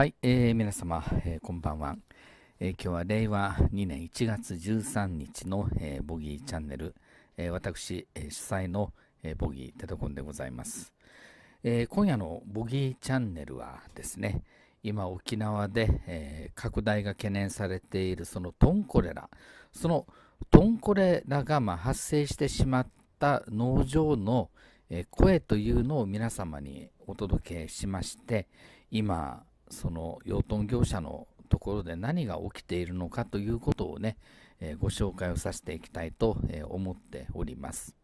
はい、えー、皆様、えー、こんばんは、えー、今日は令和2年1月13日の、えー、ボギーチャンネル、えー、私、えー、主催の、えー、ボギーテトコンでございます、えー、今夜のボギーチャンネルはですね、今沖縄で、えー、拡大が懸念されているそのトンコレラ、そのトンコレラがまあ発生してしまった農場の、えー、声というのを皆様にお届けしまして、今、その養豚業者のところで何が起きているのかということをね、えー、ご紹介をさせていきたいと思っております。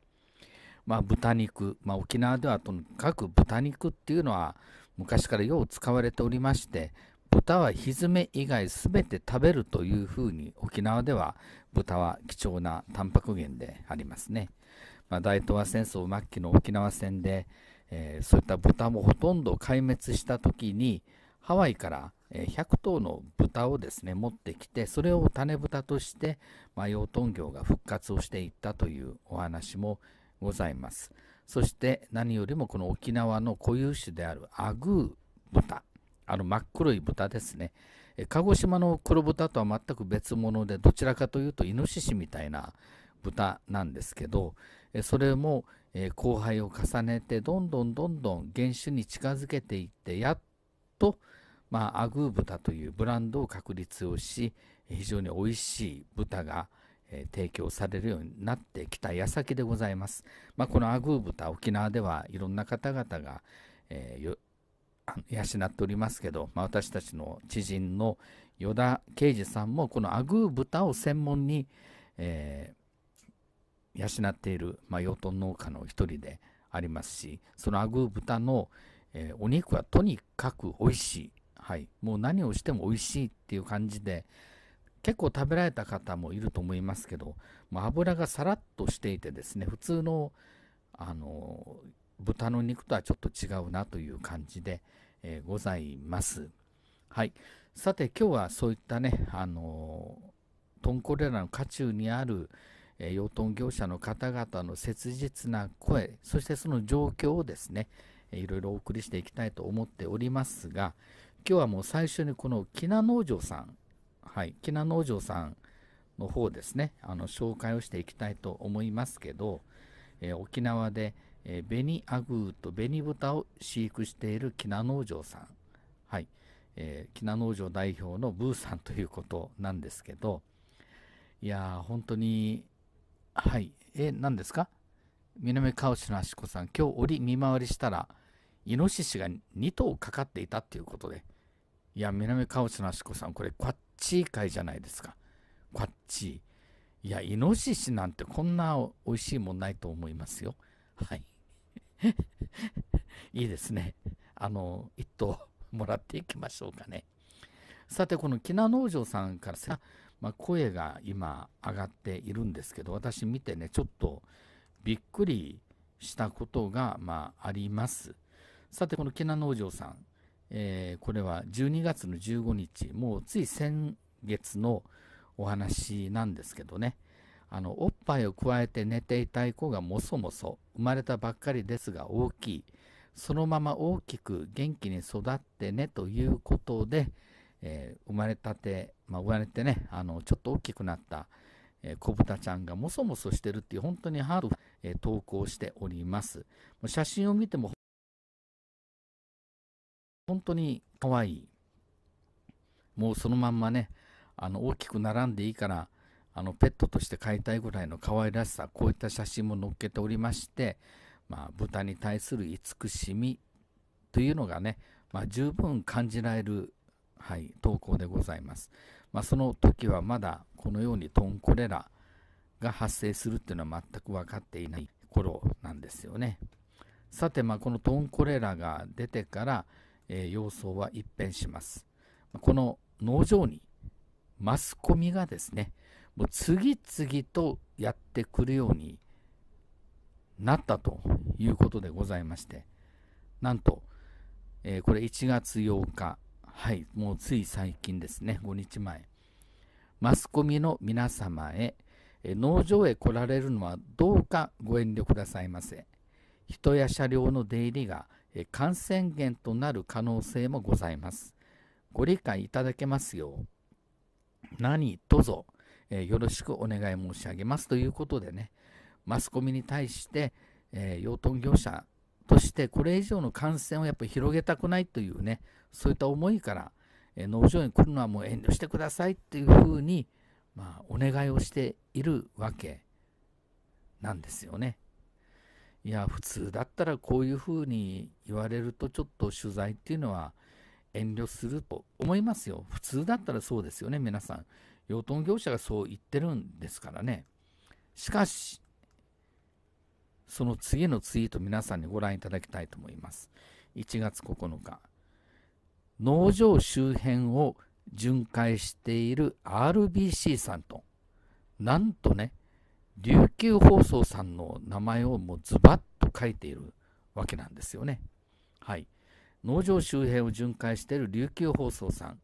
まあ、豚肉、まあ、沖縄ではとにかく豚肉っていうのは昔からよう使われておりまして豚はひづめ以外全て食べるというふうに沖縄では豚は貴重なタンパク源でありますね、まあ、大東亜戦争末期の沖縄戦で、えー、そういった豚もほとんど壊滅した時に、ハワイから100頭の豚をですね持ってきてそれを種豚として養豚業が復活をしていったというお話もございますそして何よりもこの沖縄の固有種であるアグー豚あの真っ黒い豚ですね鹿児島の黒豚とは全く別物でどちらかというとイノシシみたいな豚なんですけどそれも交配を重ねてどんどんどんどん原種に近づけていってやっと、まあ、アグー豚というブランドを確立をし非常に美味しい豚が、え提供されるようになってきた矢先でございます、まあ、このアグー豚沖縄ではいろんな方々が、えー、養っておりますけど、まあ、私たちの知人の依田啓二さんもこのアグー豚を専門に、えー、養っている、まあ、養豚農家の一人でありますしそのアグー豚の、えー、お肉はとにかく美味しい。はい。もう何をしても美味しいっていう感じで、結構食べられた方もいると思いますけど、ま油がさらっとしていてですね、普通の、あの、豚の肉とはちょっと違うなという感じで、えー、ございます。はい。さて、今日はそういったね、あのー、トンコレラの渦中にある、え養豚業者の方々の切実な声、そしてその状況をですね、いろいろお送りしていきたいと思っておりますが、今日はもう最初にこのきな農場さん、はい、きな農場さんの方ですね、あの紹介をしていきたいと思いますけど、えー、沖縄で、えー、紅アグーと紅豚を飼育しているきな農場さん、はい、えー、キナ農場代表のブーさんということなんですけど、いやー、本当に、はい、え、何ですか南川内のあしこさん、今日折見回りしたら、イノシシが2頭かかっていたということで、いや、南川内のあしこさん、これ、こっち会じゃないですか。こっちいや、イノシシなんてこんな美味しいもんないと思いますよ。はい。いいですね。あの、1頭もらっていきましょうかね。さて、このきな農場さんからさ、まあ、声が今上がっているんですけど、私見てね、ちょっと、びっくりしたことが、まあ、あります。さて、このケナ農場さん、えー、これは12月の15日、もうつい先月のお話なんですけどね、あの、おっぱいをくわえて寝ていたい子がもそもそ、生まれたばっかりですが大きい、そのまま大きく元気に育ってねということで、えー、生まれたて、まあ、生まれてね、あの、ちょっと大きくなった、え子豚ちゃんがもそもそしてるっていう本当にハード、え投稿しております。写真を見ても本当に可愛い。もうそのまんまね、あの大きく並んでいいから、あのペットとして飼いたいぐらいの可愛らしさ、こういった写真も載っけておりまして、まあ、豚に対する慈しみというのがね、まあ、十分感じられる、はい、投稿でございます。まあ、その時はまだこのようにトンコレラが発生するっていうのは全く分かっていない頃なんですよね。さて、まあ、このトンコレラが出てから、えー、様相は一変します。この農場にマスコミがですね、もう次々とやってくるようになったということでございまして、なんと、えー、これ1月8日、はい、もうつい最近ですね、5日前、マスコミの皆様へ、農場へ来られるのはどうかご遠慮くださいませ。人や車両の出入りが感染源となる可能性もございます。ご理解いただけますよう、何とぞ、えよろしくお願い申し上げますということでね、マスコミに対して、え養豚業者としてこれ以上の感染をやっぱり広げたくないというね、そういった思いから農場に来るのはもう遠慮してくださいっていうふうに、まあ、お願いをしているわけなんですよね。いや普通だったらこういうふうに言われるとちょっと取材っていうのは遠慮すると思いますよ。普通だったらそうですよね皆さん。養豚業者がそう言ってるんですからね。しかしその次のツイート皆さんにご覧いただきたいと思います。1月9日。農場周辺を巡回している RBC さんとなんとね琉球放送さんの名前をもうズバッと書いているわけなんですよね。はい、農場周辺を巡回している琉球放送さん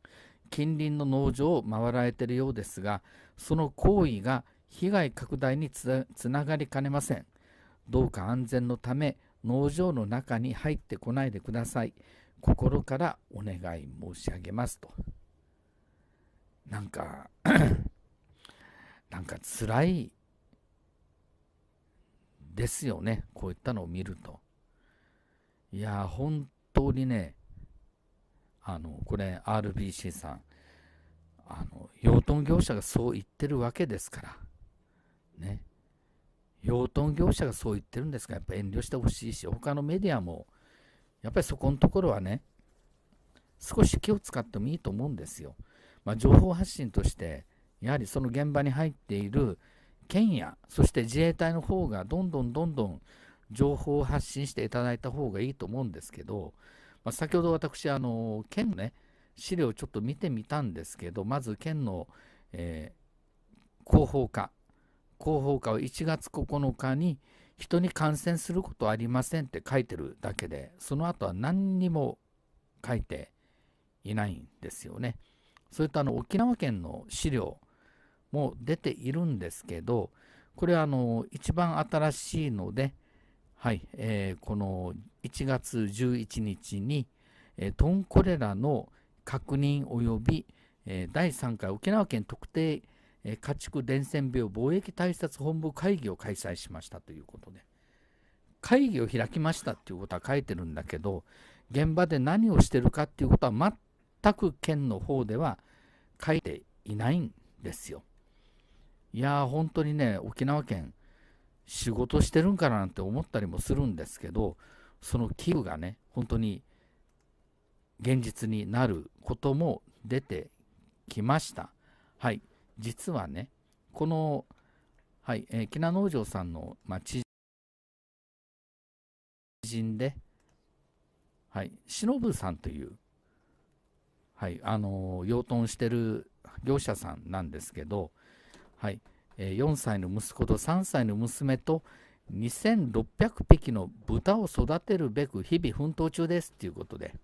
近隣の農場を回られているようですがその行為が被害拡大につながりかねません。どうか安全のため農場の中に入ってこないでください。心からお願い申し上げますと。なんか なんか辛いですよね、こういったのを見ると。いや、本当にね、あの、これ RBC さん、あの、養豚業者がそう言ってるわけですから、ね。養豚業者がそう言ってるんですら、やっぱ遠慮してほしいし、他のメディアもやっぱりそこのところはね、少し気を使ってもいいと思うんですよ。まあ、情報発信として、やはりその現場に入っている県や、そして自衛隊の方がどんどんどんどん情報を発信していただいた方がいいと思うんですけど、まあ、先ほど私、あの県のね、資料をちょっと見てみたんですけど、まず県の、えー、広報課、広報課を1月9日に、人に感染することありませんって書いてるだけでその後は何にも書いていないんですよね。それとあの沖縄県の資料も出ているんですけどこれはあの一番新しいので、はいえー、この1月11日に、えー、トンコレラの確認及び、えー、第3回沖縄県特定え家畜伝染病防疫対策本部会議を開催しましたということで会議を開きましたっていうことは書いてるんだけど現場で何をしてるかっていうことは全く県の方では書いていないんですよ。いやー本当にね沖縄県仕事してるんかななんて思ったりもするんですけどその寄付がね本当に現実になることも出てきました。はい実はね、この、はい、えー、木農場さんの、まあ、知人で、はい、ぶさんという、はい、あのー、養豚してる業者さんなんですけど、はい、えー、4歳の息子と3歳の娘と2600匹の豚を育てるべく日々奮闘中ですということで、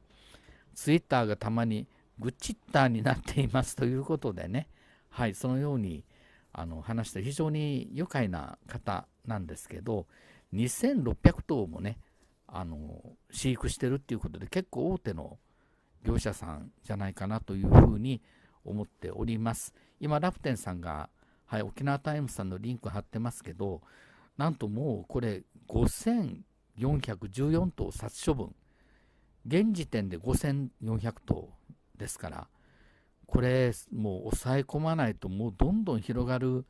ツイッターがたまにグチッターになっていますということでね、はい、そのようにあの話して非常に愉快な方なんですけど2600頭もねあの飼育してるっていうことで結構大手の業者さんじゃないかなというふうに思っております。今ラプテンさんが、はい、沖縄タイムさんのリンク貼ってますけどなんともうこれ5414頭殺処分現時点で5400頭ですからこれもう抑え込まないともうどんどん広がる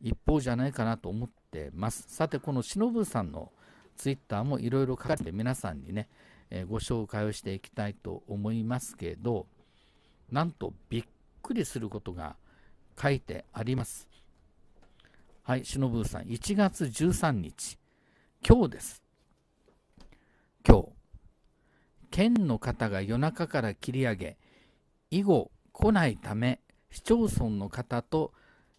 一方じゃないかなと思ってますさてこのしのぶさんのツイッターもいろいろ書かれて皆さんにね、えー、ご紹介をしていきたいと思いますけどなんとびっくりすることが書いてありますはいしのぶさん1月13日今日です今日県の方が夜中から切り上げ以後来ないため市町村の方と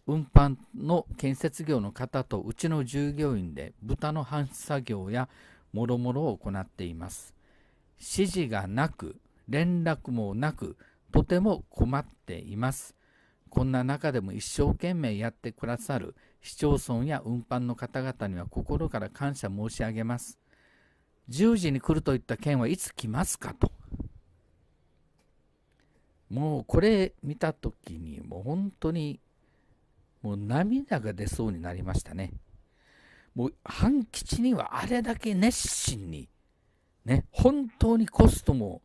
運搬の建設業の方とうちの従業員で豚の搬出作業やもろもろを行っています指示がなく連絡もなくとても困っていますこんな中でも一生懸命やってくださる市町村や運搬の方々には心から感謝申し上げます10時に来るといった件はいつ来ますかともうこれ見た時にもう本当にもう涙が出そうになりましたね。もう半吉にはあれだけ熱心にね本当にコストも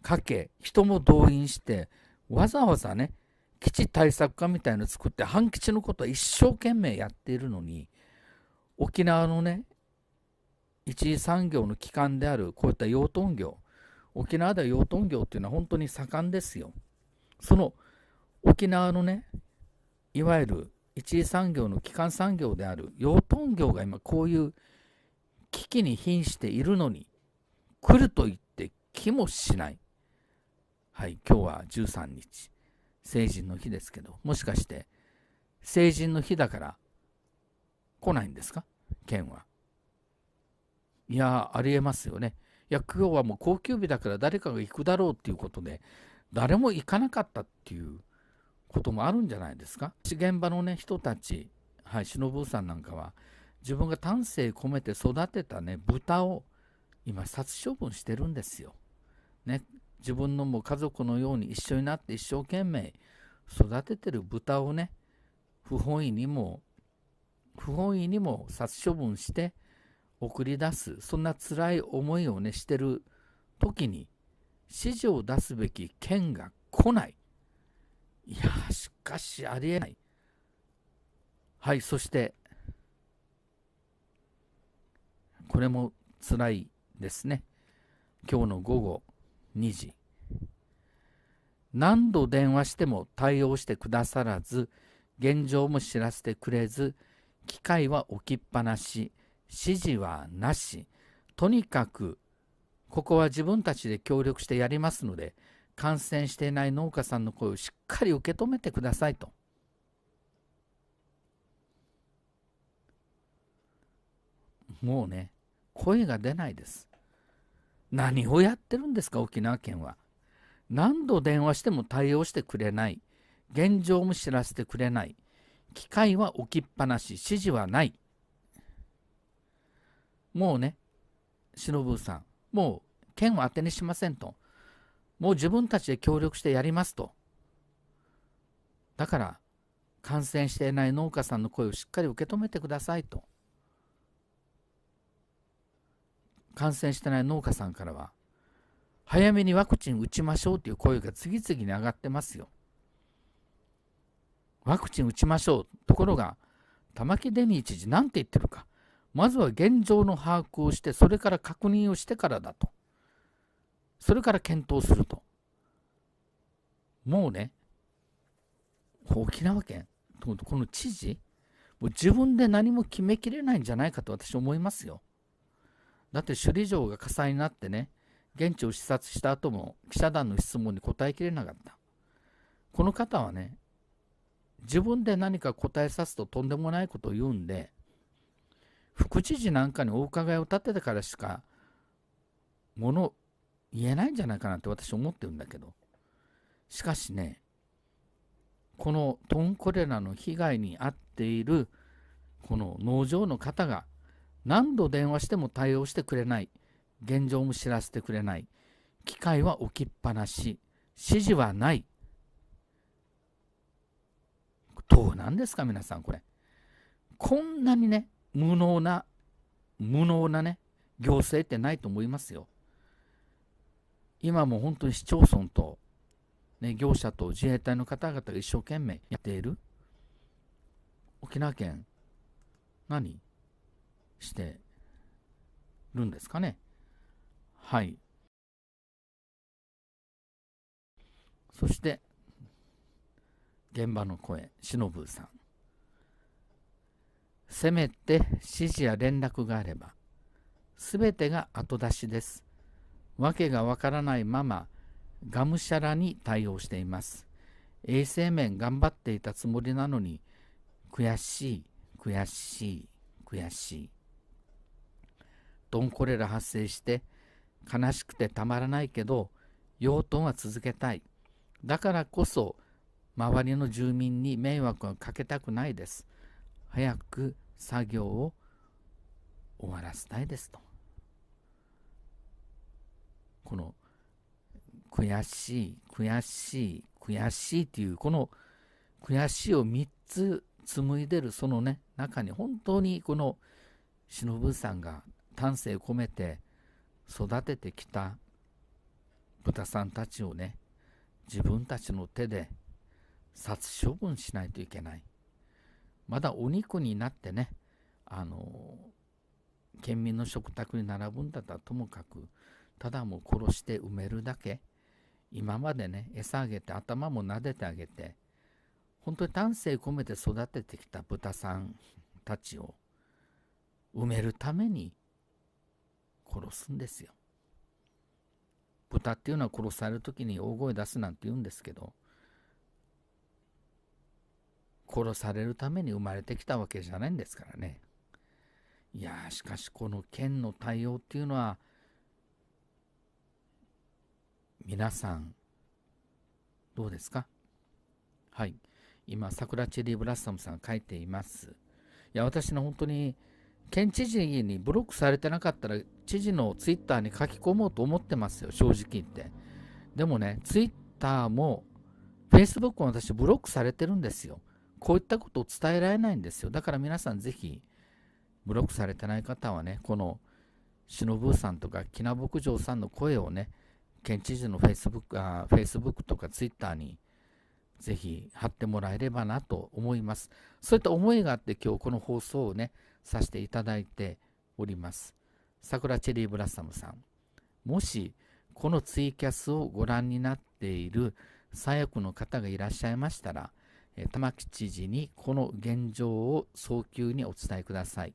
かけ人も動員してわざわざね基地対策課みたいの作って半吉のことは一生懸命やっているのに沖縄のね一次産業の機関であるこういった養豚業沖縄では養豚業っていうのは本当に盛んですよ。その沖縄のね、いわゆる一次産業の基幹産業である養豚業が今こういう危機に瀕しているのに、来ると言って気もしない。はい、今日は13日、成人の日ですけど、もしかして成人の日だから来ないんですか県は。いやありえますよね。や今日はもう高級日だから誰かが行くだろうっていうことで誰も行かなかったっていうこともあるんじゃないですか現場のね人たちはい忍さんなんかは自分が丹精込めて育てたね豚を今殺処分してるんですよ。ね自分のもう家族のように一緒になって一生懸命育ててる豚をね不本意にも不本意にも殺処分して送り出す、そんな辛い思いをね、してる時に、指示を出すべき県が来ない。いや、しかしありえない。はい、そして、これも辛いですね。今日の午後2時。何度電話しても対応してくださらず、現状も知らせてくれず、機械は置きっぱなし、指示はなしとにかくここは自分たちで協力してやりますので感染していない農家さんの声をしっかり受け止めてくださいと。もうね声が出ないです。何をやってるんですか沖縄県は。何度電話しても対応してくれない現状も知らせてくれない機械は置きっぱなし指示はないもうね、忍さん、もう剣を当てにしませんと。もう自分たちで協力してやりますと。だから、感染していない農家さんの声をしっかり受け止めてくださいと。感染してない農家さんからは、早めにワクチン打ちましょうという声が次々に上がってますよ。ワクチン打ちましょう。ところが、玉城デニー知事、なんて言ってるか。まずは現状の把握をしてそれから確認をしてからだとそれから検討するともうね沖縄県この知事もう自分で何も決めきれないんじゃないかと私思いますよだって首里城が火災になってね現地を視察した後も記者団の質問に答えきれなかったこの方はね自分で何か答えさすととんでもないことを言うんで副知事なんかにお伺いを立ててからしかもの言えないんじゃないかなって私思ってるんだけどしかしねこのトンコレラの被害に遭っているこの農場の方が何度電話しても対応してくれない現状も知らせてくれない機械は置きっぱなし指示はないどうなんですか皆さんこれこんなにね無能な、無能なね、行政ってないと思いますよ。今も本当に市町村と、ね、業者と自衛隊の方々が一生懸命やっている。沖縄県、何してるんですかね。はい。そして、現場の声、しのぶさん。せめて指示や連絡があれば、すべてが後出しです。わけがわからないまま、がむしゃらに対応しています。衛生面頑張っていたつもりなのに、悔しい、悔しい、悔しい。ドンコレラ発生して、悲しくてたまらないけど、養豚は続けたい。だからこそ、周りの住民に迷惑をかけたくないです。早く作業を終わらせたいですと。この悔しい、悔しい、悔しいというこの悔しいを3つ紡いでるそのね中に本当にこの忍さんが丹精込めて育ててきた豚さんたちをね自分たちの手で殺処分しないといけない。まだお肉になってねあの県民の食卓に並ぶんだったらともかくただもう殺して埋めるだけ今までね餌あげて頭も撫でてあげて本当に丹精込めて育ててきた豚さんたちを埋めるために殺すんですよ。豚っていうのは殺される時に大声出すなんて言うんですけど殺されるために生まれてきたわけじゃないんですからね。いやしかしこの剣の対応っていうのは皆さんどうですかはい今桜チェリーブラッサムさん書いています。いや私の本当に県知事にブロックされてなかったら知事のツイッターに書き込もうと思ってますよ正直言って。でもねツイッターも Facebook も私ブロックされてるんですよ。こういったことを伝えられないんですよ。だから皆さんぜひ、ブロックされてない方はね、この、しのぶさんとか、きな牧場さんの声をね、県知事のフェイスブックあフェイスブックとかツイッターにぜひ貼ってもらえればなと思います。そういった思いがあって今日この放送をね、させていただいております。桜チェリーブラッサムさん、もしこのツイキャスをご覧になっている最悪の方がいらっしゃいましたら、玉城知事にこの現状を早急にお伝えください。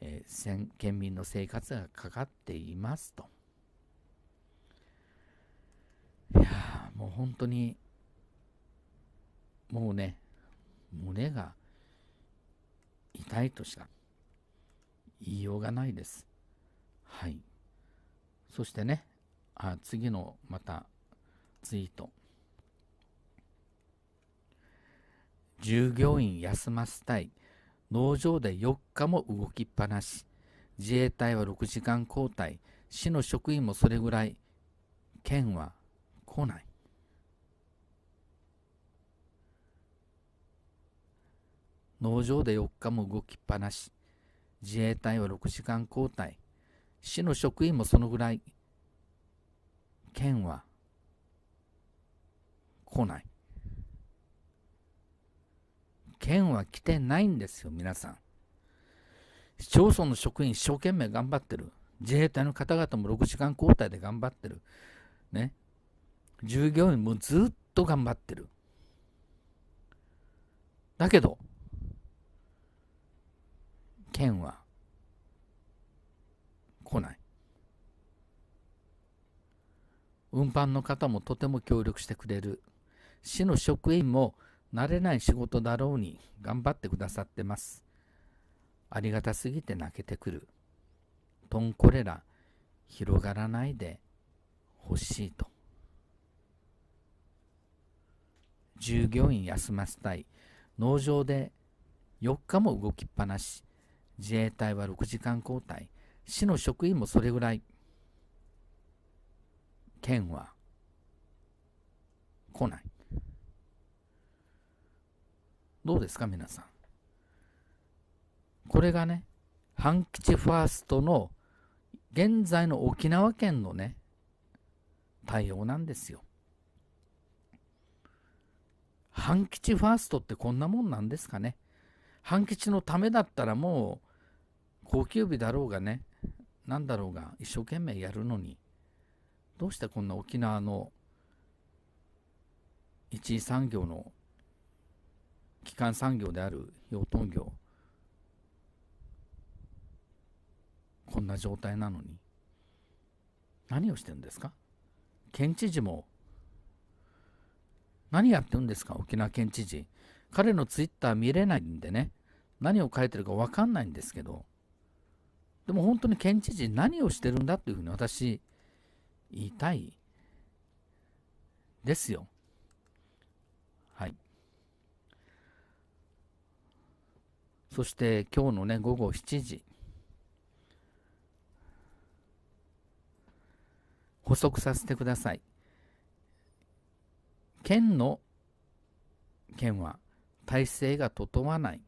えー、県民の生活がかかっていますと。いやもう本当に、もうね、胸が痛いとしか言いようがないです。はい。そしてね、あ次のまたツイート。従業員休ませたい、農場で4日も動きっぱなし、自衛隊は6時間交代、市の職員もそれぐらい、県は来ない。農場で4日も動きっぱなし、自衛隊は6時間交代、市の職員もそのぐらい、県は来ない。県は来てないんですよ、皆さん。市町村の職員、一生懸命頑張ってる。自衛隊の方々も6時間交代で頑張ってる。ね。従業員もずっと頑張ってる。だけど、県は来ない。運搬の方もとても協力してくれる。市の職員も慣れない仕事だろうに頑張ってくださってます。ありがたすぎて泣けてくる。とんこれら広がらないでほしいと。従業員休ませたい。農場で4日も動きっぱなし。自衛隊は6時間交代。市の職員もそれぐらい。県は来ない。どうですか皆さん。これがね、半吉ファーストの現在の沖縄県のね、対応なんですよ。半吉ファーストってこんなもんなんですかね。半吉のためだったらもう、高級日だろうがね、何だろうが一生懸命やるのに、どうしてこんな沖縄の一次産業の基幹産業である養豚業こんな状態なのに何をしてるんですか県知事も何やってるんですか沖縄県知事彼のツイッター見れないんでね何を書いてるか分かんないんですけどでも本当に県知事何をしてるんだというふうに私言いたいですよ。そして今日のね、午後7時、補足させてください。県の県は体制が整わない、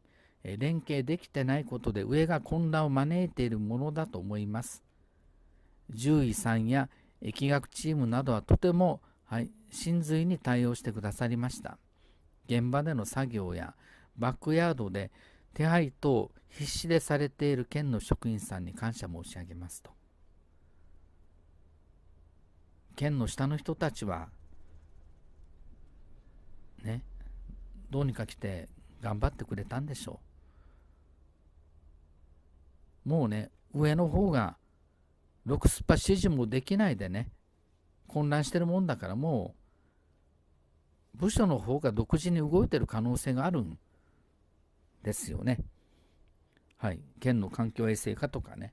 連携できてないことで上が混乱を招いているものだと思います。獣医さんや疫学チームなどはとても、はい、真髄に対応してくださりました。現場での作業やバックヤードで手配等必死でされている県の職員さんに感謝申し上げますと県の下の人たちはねどうにか来て頑張ってくれたんでしょうもうね上の方がろくすっぱ指示もできないでね混乱してるもんだからもう部署の方が独自に動いてる可能性があるんですよね。はい、県の環境衛生課とかね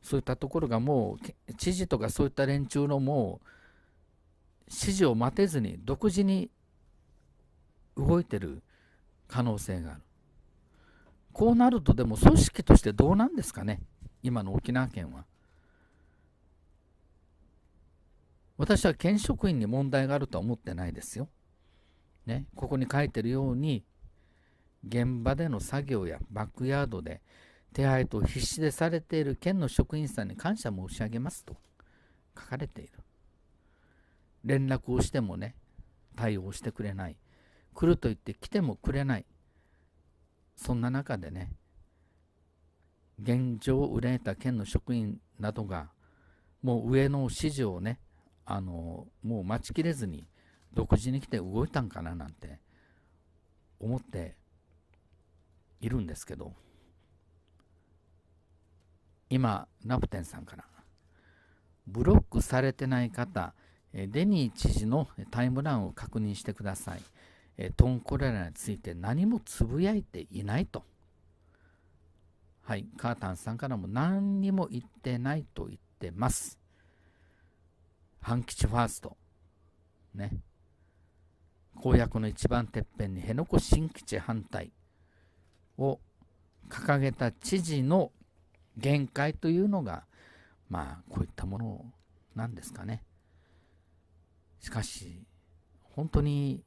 そういったところがもう知事とかそういった連中のもう指示を待てずに独自に動いてる可能性がある。こうなるとでも組織としてどうなんですかね今の沖縄県は。私は県職員に問題があるとは思ってないですよ。ね、ここに書いてるように現場での作業やバックヤードで手配と必死でされている県の職員さんに感謝申し上げますと書かれている。連絡をしてもね、対応してくれない。来ると言って来てもくれない。そんな中でね、現状を憂えた県の職員などが、もう上の指示をね、あの、もう待ちきれずに、独自に来て動いたんかななんて思っているんですけど今ナプテンさんからブロックされてない方デニー知事のタイムラインを確認してくださいトンコレラについて何もつぶやいていないとはいカータンさんからも何にも言ってないと言ってます半吉ファーストね公約の一番てっぺんに辺野古新基地反対を掲げた知事の限界というのがまあこういったものなんですかね。しかし本当に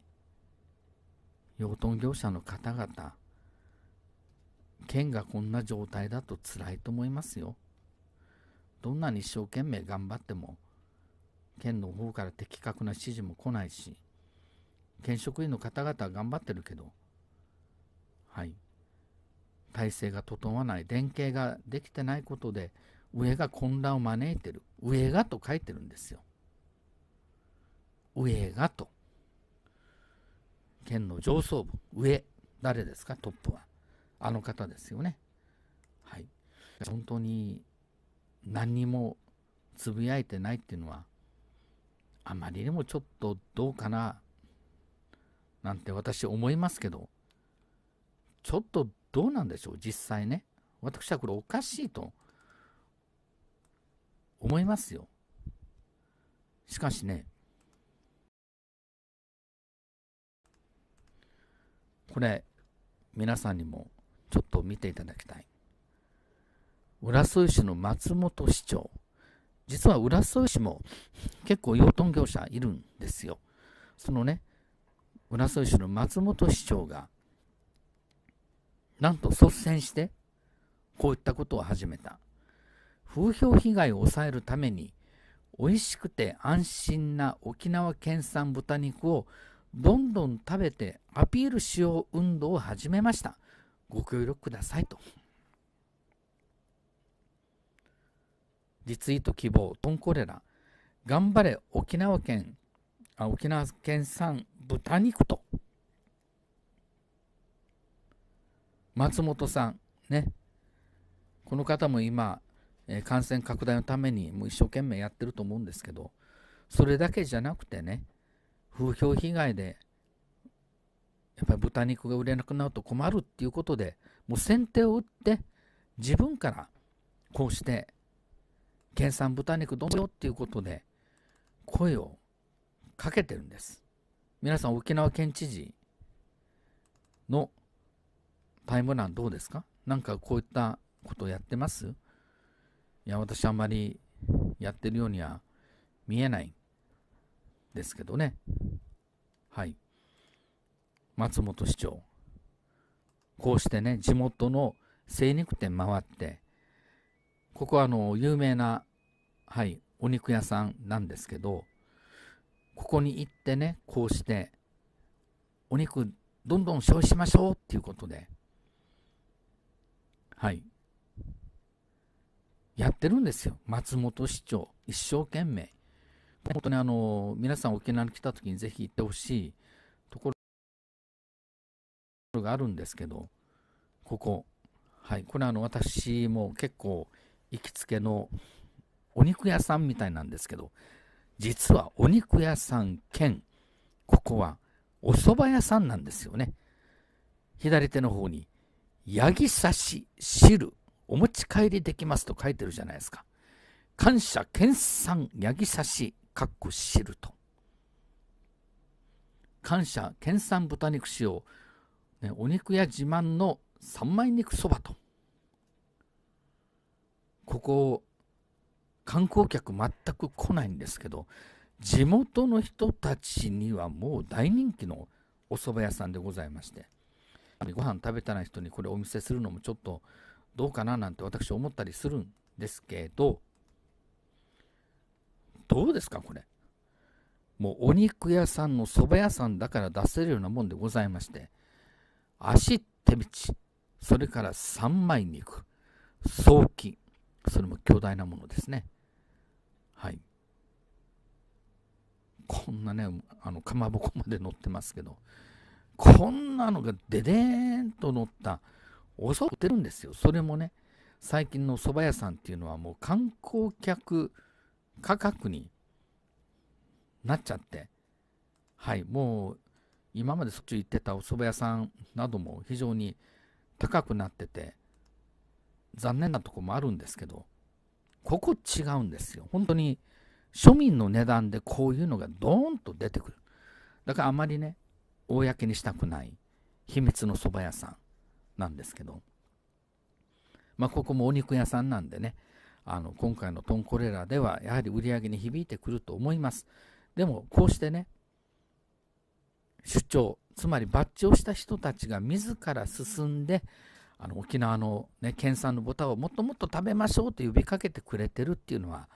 養豚業者の方々県がこんな状態だとつらいと思いますよ。どんなに一生懸命頑張っても県の方から的確な指示も来ないし県職員の方々は頑張ってるけどはい体制が整わない連携ができてないことで上が混乱を招いてる上がと書いてるんですよ上がと県の上層部上誰ですかトップはあの方ですよねはい本当に何にもつぶやいてないっていうのはあまりにもちょっとどうかななんて私思いますけどちょっとどうなんでしょう、実際ね。私はこれおかしいと思いますよ。しかしね、これ、皆さんにもちょっと見ていただきたい。浦添市の松本市長。実は浦添市も結構養豚業者いるんですよ。そのね、浦添市の松本市長がなんと率先して、こういったことを始めた。風評被害を抑えるために、美味しくて安心な沖縄県産豚肉をどんどん食べてアピールしよう運動を始めました。ご協力くださいと。リツイート希望、トンコレラ、頑張れ沖縄県、あ沖縄県産豚肉と。松本さん、ね、この方も今、え感染拡大のためにもう一生懸命やってると思うんですけど、それだけじゃなくてね、風評被害で、やっぱり豚肉が売れなくなると困るっていうことで、もう先手を打って、自分からこうして、県産豚肉どうよっていうことで、声をかけてるんです。皆さん、沖縄県知事のタイムランどうですかなんかこういったことやってますいや、私あんまりやってるようには見えないですけどね。はい。松本市長。こうしてね、地元の精肉店回って、ここはあの、有名な、はい、お肉屋さんなんですけど、ここに行ってね、こうして、お肉どんどん消費しましょうっていうことで、はい。やってるんですよ。松本市長、一生懸命。本当にあの、皆さん沖縄に来た時にぜひ行ってほしいところがあるんですけど、ここ。はい。これあの、私も結構行きつけのお肉屋さんみたいなんですけど、実はお肉屋さん兼、ここはお蕎麦屋さんなんですよね。左手の方にヤギ刺し、汁、お持ち帰りできますと書いてるじゃないですか。感謝、研鑽、ヤギ刺し、かっこ汁と。感謝、研鑽豚肉使用、ね、お肉屋自慢の三枚肉そばと。ここ、観光客全く来ないんですけど、地元の人たちにはもう大人気のお蕎麦屋さんでございまして。ご飯食べてない人にこれお見せするのもちょっとどうかななんて私思ったりするんですけど、どうですかこれ。もうお肉屋さんの蕎麦屋さんだから出せるようなもんでございまして、足手道、それから三枚肉、早期、それも巨大なものですね。はい。こんなね、あの、かまぼこまで乗ってますけど、こんなのがデデーンと乗った、襲ってるんですよ。それもね、最近の蕎麦屋さんっていうのはもう観光客価格になっちゃって、はい、もう今までそっち行ってたお蕎麦屋さんなども非常に高くなってて、残念なとこもあるんですけど、ここ違うんですよ。本当に庶民の値段でこういうのがドーンと出てくる。だからあまりね、公にしたくない秘密の蕎麦屋さんなんですけど、まあ、ここもお肉屋さんなんでね、あの、今回のトンコレラではやはり売り上げに響いてくると思います。でも、こうしてね、出張、つまりバッジをした人たちが自ら進んで、あの沖縄の、ね、県産の豚をもっともっと食べましょうと呼びかけてくれてるっていうのは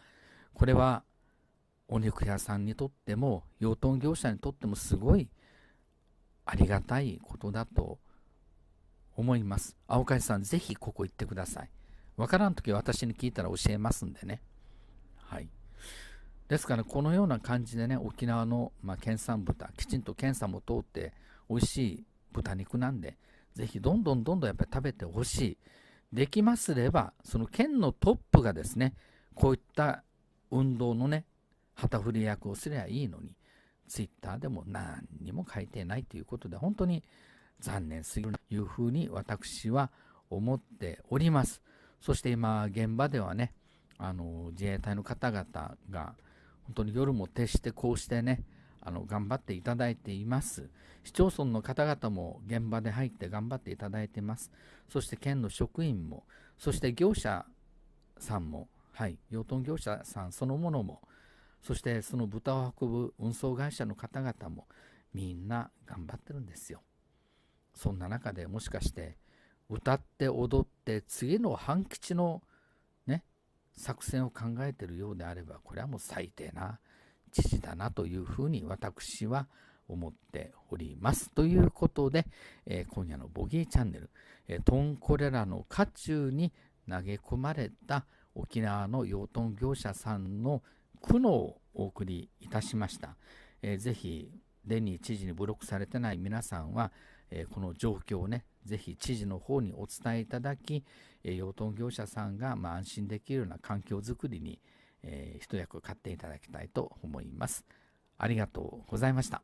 これはお肉屋さんにとっても養豚業者にとってもすごいありがたいことだと思います。青海さん、ぜひここ行ってください。わからんとき私に聞いたら教えますんでね。はい。ですから、このような感じでね、沖縄の、まあ、県産豚、きちんと検査も通って美味しい豚肉なんで、ぜひどんどんどんどんやっぱり食べてほしい。できますれば、その県のトップがですね、こういった運動のね、旗振り役をすればいいのに、ツイッターでも何にも書いてないということで、本当に残念すぎるというふうに私は思っております。そして今、現場ではね、あの、自衛隊の方々が、本当に夜も徹してこうしてね、あの、頑張っていただいています。市町村の方々も現場で入って頑張っていただいてます。そして県の職員も、そして業者さんも、はい、養豚業者さんそのものも、そしてその豚を運ぶ運送会社の方々もみんな頑張ってるんですよ。そんな中でもしかして歌って踊って次の半吉のね作戦を考えてるようであればこれはもう最低な知事だなというふうに私は思っております。ということで、えー、今夜のボギーチャンネル、えー、トンコレラの渦中に投げ込まれた沖縄の養豚業者さんの苦悩をお送りいたしました。えー、ぜひ、デニー知事にブロックされてない皆さんは、えー、この状況をね、ぜひ知事の方にお伝えいただき、えー、養豚業者さんが、まあ、安心できるような環境づくりに、えー、一役買っていただきたいと思います。ありがとうございました。